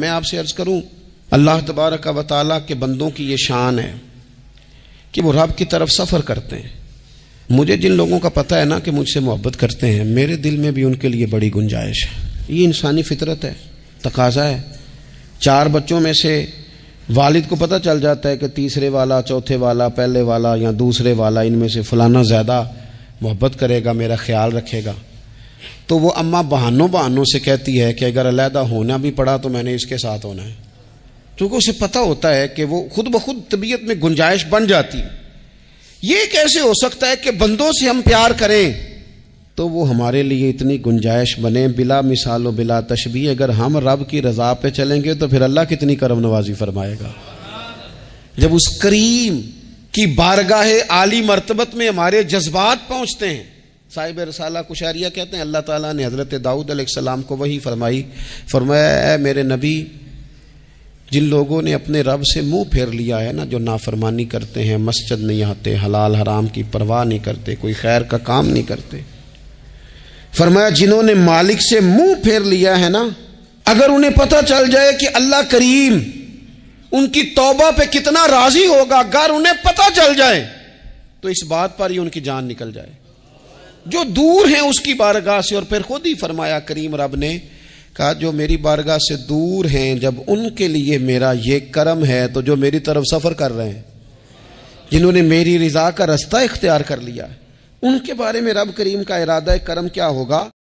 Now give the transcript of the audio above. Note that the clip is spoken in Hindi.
मैं आपसे अर्ज़ करूं अल्लाह तबारक का ताली के बंदों की ये शान है कि वो रब की तरफ सफ़र करते हैं मुझे जिन लोगों का पता है ना कि मुझसे मोहब्बत करते हैं मेरे दिल में भी उनके लिए बड़ी गुंजाइश है ये इंसानी फितरत है तकाजा है चार बच्चों में से वालिद को पता चल जाता है कि तीसरे वाला चौथे वाला पहले वाला या दूसरे वाला इनमें से फलाना ज़्यादा मोहब्बत करेगा मेरा ख्याल रखेगा तो वो अम्मा बहानों बहानों से कहती है कि अगर अलहदा होना भी पड़ा तो मैंने इसके साथ होना है क्योंकि उसे पता होता है कि वो खुद ब खुद तबीयत में गुंजाइश बन जाती है ये कैसे हो सकता है कि बंदों से हम प्यार करें तो वो हमारे लिए इतनी गुंजाइश बने बिला मिसाल बिला तशबी अगर हम रब की रजा पे चलेंगे तो फिर अल्लाह कितनी करम नवाजी फरमाएगा जब उस करीम की बारगाह आली मरतबत में हमारे जज्बात पहुंचते हैं साहिब रसाला कुशारिया कहते हैं अल्लाह ताला ने हज़रत दाऊद अलैहिस्सलाम को वही फरमाई फरमाया मेरे नबी जिन लोगों ने अपने रब से मुंह फेर लिया है ना जो नाफरमानी करते हैं मस्जिद नहीं आते हलाल हराम की परवाह नहीं करते कोई खैर का काम नहीं करते फरमाया जिन्होंने मालिक से मुंह फेर लिया है ना अगर उन्हें पता चल जाए कि अल्लाह करीम उनकी तौबा पे कितना राजी होगा अगर उन्हें पता चल जाए तो इस बात पर ही उनकी जान निकल जाए जो दूर हैं उसकी बारगाह से और फिर खुद ही फरमाया करीम रब ने कहा जो मेरी बारगाह से दूर हैं जब उनके लिए मेरा ये करम है तो जो मेरी तरफ सफ़र कर रहे हैं जिन्होंने मेरी रजा का रास्ता इख्तियार कर लिया उनके बारे में रब करीम का इरादा करम क्या होगा